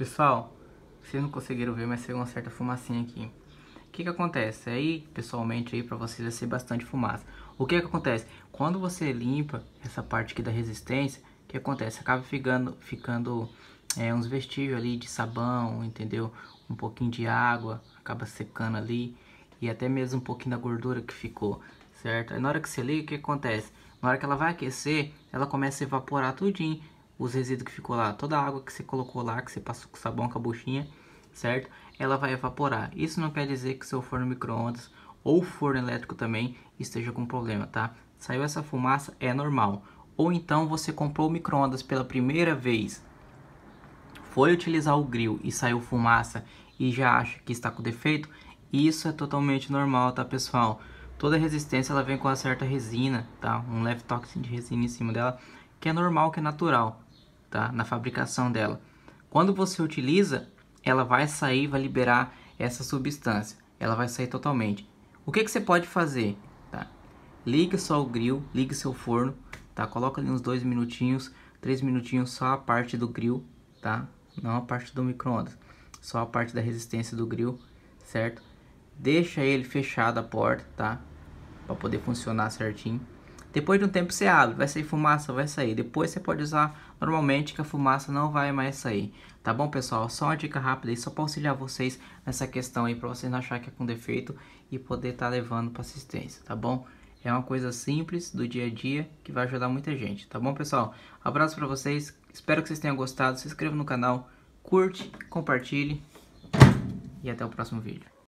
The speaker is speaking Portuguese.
Pessoal, vocês não conseguiram ver, mas chegou uma certa fumacinha aqui. O que que acontece? Aí, pessoalmente, aí pra vocês vai ser bastante fumaça. O que que acontece? Quando você limpa essa parte aqui da resistência, o que acontece? Acaba ficando, ficando é, uns vestígios ali de sabão, entendeu? Um pouquinho de água, acaba secando ali. E até mesmo um pouquinho da gordura que ficou, certo? Aí na hora que você liga, o que acontece? Na hora que ela vai aquecer, ela começa a evaporar tudinho os resíduos que ficou lá, toda a água que você colocou lá, que você passou com sabão, com a buchinha, certo? Ela vai evaporar. Isso não quer dizer que seu forno micro-ondas ou forno elétrico também esteja com problema, tá? Saiu essa fumaça, é normal. Ou então você comprou o micro-ondas pela primeira vez, foi utilizar o grill e saiu fumaça e já acha que está com defeito, isso é totalmente normal, tá pessoal? Toda resistência ela vem com uma certa resina, tá? Um leve tóxico de resina em cima dela, que é normal, que é natural, tá? na fabricação dela. Quando você utiliza, ela vai sair, vai liberar essa substância. Ela vai sair totalmente. O que, que você pode fazer? Tá? Ligue só o grill, ligue seu forno, tá? Coloca ali uns dois minutinhos, três minutinhos só a parte do grill, tá? Não a parte do micro-ondas, só a parte da resistência do grill, certo? Deixa ele fechado a porta, tá? Para poder funcionar certinho. Depois de um tempo você abre, vai sair fumaça, vai sair. Depois você pode usar normalmente que a fumaça não vai mais sair. Tá bom, pessoal? Só uma dica rápida aí, só para auxiliar vocês nessa questão aí, para vocês não acharem que é com defeito e poder estar tá levando para assistência, tá bom? É uma coisa simples do dia a dia que vai ajudar muita gente, tá bom, pessoal? Abraço para vocês, espero que vocês tenham gostado. Se inscreva no canal, curte, compartilhe e até o próximo vídeo.